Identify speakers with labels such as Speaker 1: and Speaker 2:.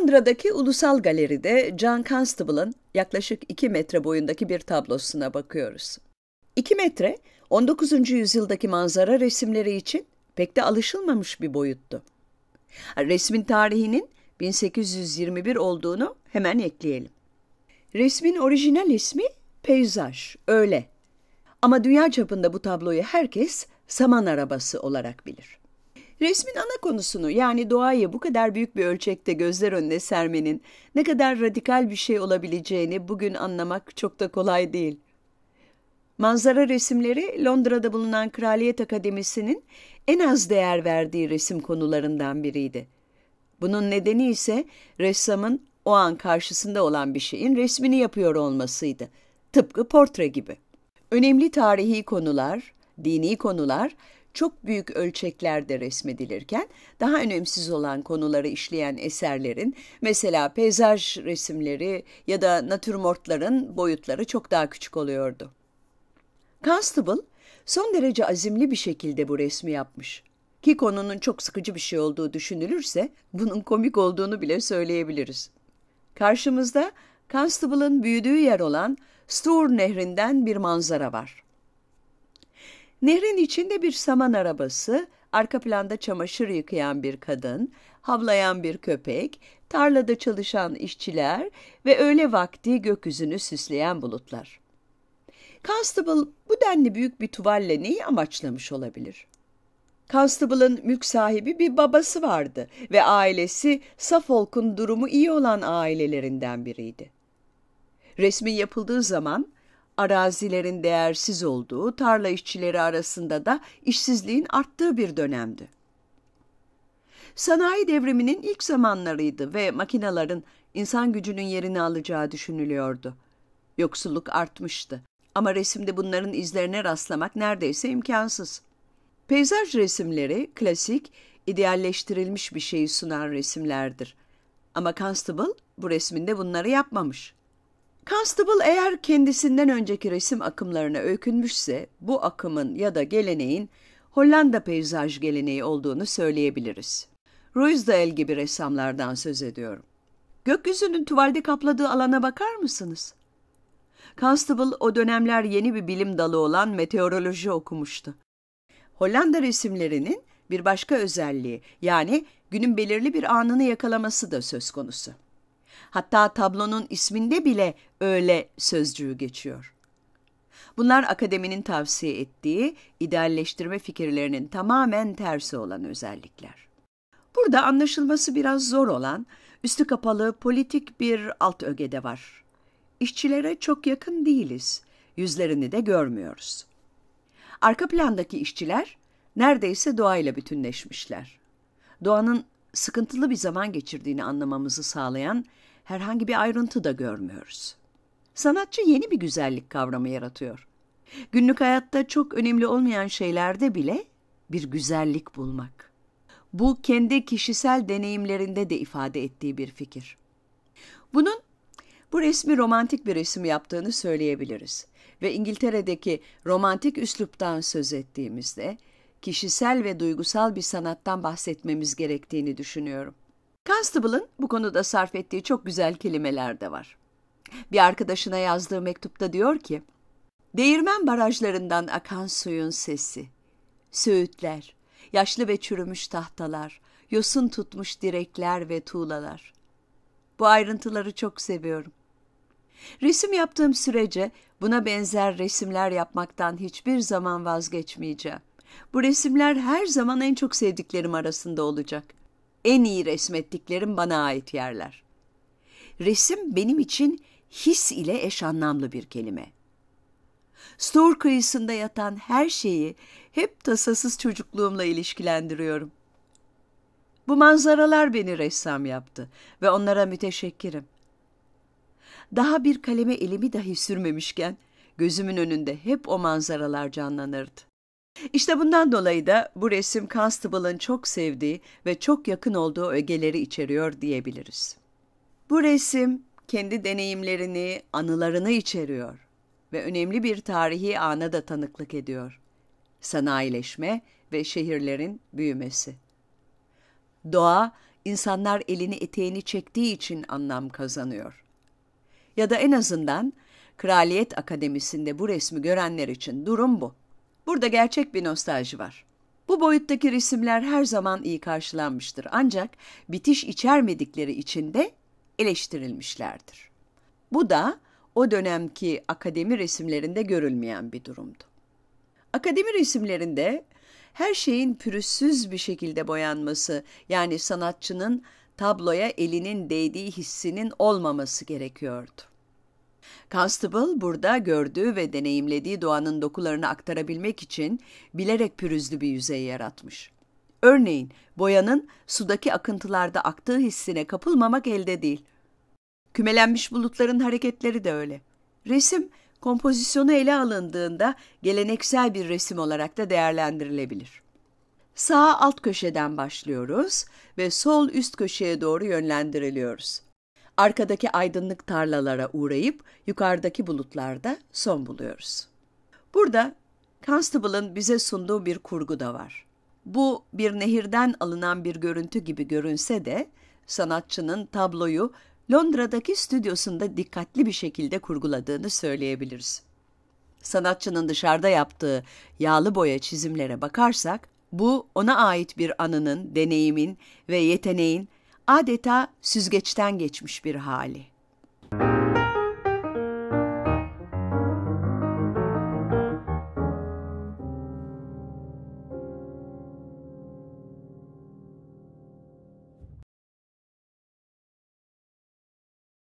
Speaker 1: Londra'daki Ulusal Galeri'de John Constable'ın yaklaşık 2 metre boyundaki bir tablosuna bakıyoruz. 2 metre 19. yüzyıldaki manzara resimleri için pek de alışılmamış bir boyuttu. Resmin tarihinin 1821 olduğunu hemen ekleyelim. Resmin orijinal ismi peyzaj, öyle. Ama dünya çapında bu tabloyu herkes saman arabası olarak bilir. Resmin ana konusunu yani doğayı bu kadar büyük bir ölçekte gözler önüne sermenin ne kadar radikal bir şey olabileceğini bugün anlamak çok da kolay değil. Manzara resimleri Londra'da bulunan Kraliyet Akademisi'nin en az değer verdiği resim konularından biriydi. Bunun nedeni ise ressamın o an karşısında olan bir şeyin resmini yapıyor olmasıydı. Tıpkı portre gibi. Önemli tarihi konular, dini konular çok büyük ölçeklerde resmedilirken daha önemsiz olan konuları işleyen eserlerin mesela peyzaj resimleri ya da natürmortların boyutları çok daha küçük oluyordu. Constable son derece azimli bir şekilde bu resmi yapmış. Ki konunun çok sıkıcı bir şey olduğu düşünülürse bunun komik olduğunu bile söyleyebiliriz. Karşımızda Constable'ın büyüdüğü yer olan Stour nehrinden bir manzara var. Nehrin içinde bir saman arabası, arka planda çamaşır yıkayan bir kadın, havlayan bir köpek, tarlada çalışan işçiler ve öğle vakti gökyüzünü süsleyen bulutlar. Constable bu denli büyük bir tuvalle neyi amaçlamış olabilir? Constable'ın mülk sahibi bir babası vardı ve ailesi Suffolk'un durumu iyi olan ailelerinden biriydi. Resmin yapıldığı zaman arazilerin değersiz olduğu, tarla işçileri arasında da işsizliğin arttığı bir dönemdi. Sanayi devriminin ilk zamanlarıydı ve makinaların insan gücünün yerini alacağı düşünülüyordu. Yoksulluk artmıştı ama resimde bunların izlerine rastlamak neredeyse imkansız. Peyzaj resimleri klasik, idealleştirilmiş bir şeyi sunan resimlerdir. Ama Constable bu resminde bunları yapmamış. Constable eğer kendisinden önceki resim akımlarına öykünmüşse bu akımın ya da geleneğin Hollanda peyzaj geleneği olduğunu söyleyebiliriz. Ruizdal gibi ressamlardan söz ediyorum. Gökyüzünün tuvalde kapladığı alana bakar mısınız? Constable o dönemler yeni bir bilim dalı olan meteoroloji okumuştu. Hollanda resimlerinin bir başka özelliği yani günün belirli bir anını yakalaması da söz konusu. Hatta tablonun isminde bile öyle sözcüğü geçiyor. Bunlar akademinin tavsiye ettiği idealleştirme fikirlerinin tamamen tersi olan özellikler. Burada anlaşılması biraz zor olan, üstü kapalı politik bir alt ögede var. İşçilere çok yakın değiliz, yüzlerini de görmüyoruz. Arka plandaki işçiler neredeyse doğayla bütünleşmişler. Doğanın sıkıntılı bir zaman geçirdiğini anlamamızı sağlayan herhangi bir ayrıntı da görmüyoruz. Sanatçı yeni bir güzellik kavramı yaratıyor. Günlük hayatta çok önemli olmayan şeylerde bile bir güzellik bulmak. Bu kendi kişisel deneyimlerinde de ifade ettiği bir fikir. Bunun bu resmi romantik bir resim yaptığını söyleyebiliriz ve İngiltere'deki romantik üsluptan söz ettiğimizde kişisel ve duygusal bir sanattan bahsetmemiz gerektiğini düşünüyorum. Constable'ın bu konuda sarf ettiği çok güzel kelimeler de var. Bir arkadaşına yazdığı mektupta diyor ki, Değirmen barajlarından akan suyun sesi, söğütler, yaşlı ve çürümüş tahtalar, yosun tutmuş direkler ve tuğlalar. Bu ayrıntıları çok seviyorum. Resim yaptığım sürece buna benzer resimler yapmaktan hiçbir zaman vazgeçmeyeceğim. Bu resimler her zaman en çok sevdiklerim arasında olacak en iyi resmettiklerim bana ait yerler. Resim benim için his ile eş anlamlı bir kelime. Stor kıyısında yatan her şeyi hep tasasız çocukluğumla ilişkilendiriyorum. Bu manzaralar beni ressam yaptı ve onlara müteşekkirim. Daha bir kaleme elimi dahi sürmemişken gözümün önünde hep o manzaralar canlanırdı. İşte bundan dolayı da bu resim Constable'ın çok sevdiği ve çok yakın olduğu ögeleri içeriyor diyebiliriz. Bu resim kendi deneyimlerini, anılarını içeriyor ve önemli bir tarihi ana da tanıklık ediyor. Sanayileşme ve şehirlerin büyümesi. Doğa, insanlar elini eteğini çektiği için anlam kazanıyor. Ya da en azından Kraliyet Akademisi'nde bu resmi görenler için durum bu. Burada gerçek bir nostalji var. Bu boyuttaki resimler her zaman iyi karşılanmıştır ancak bitiş içermedikleri için de eleştirilmişlerdir. Bu da o dönemki akademi resimlerinde görülmeyen bir durumdu. Akademi resimlerinde her şeyin pürüzsüz bir şekilde boyanması yani sanatçının tabloya elinin değdiği hissinin olmaması gerekiyordu. Constable burada gördüğü ve deneyimlediği doğanın dokularını aktarabilmek için bilerek pürüzlü bir yüzey yaratmış. Örneğin boyanın sudaki akıntılarda aktığı hissine kapılmamak elde değil. Kümelenmiş bulutların hareketleri de öyle. Resim kompozisyonu ele alındığında geleneksel bir resim olarak da değerlendirilebilir. Sağ alt köşeden başlıyoruz ve sol üst köşeye doğru yönlendiriliyoruz arkadaki aydınlık tarlalara uğrayıp yukarıdaki bulutlarda son buluyoruz. Burada Constable'ın bize sunduğu bir kurgu da var. Bu bir nehirden alınan bir görüntü gibi görünse de sanatçının tabloyu Londra'daki stüdyosunda dikkatli bir şekilde kurguladığını söyleyebiliriz. Sanatçının dışarıda yaptığı yağlı boya çizimlere bakarsak bu ona ait bir anının, deneyimin ve yeteneğin adeta süzgeçten geçmiş bir hali.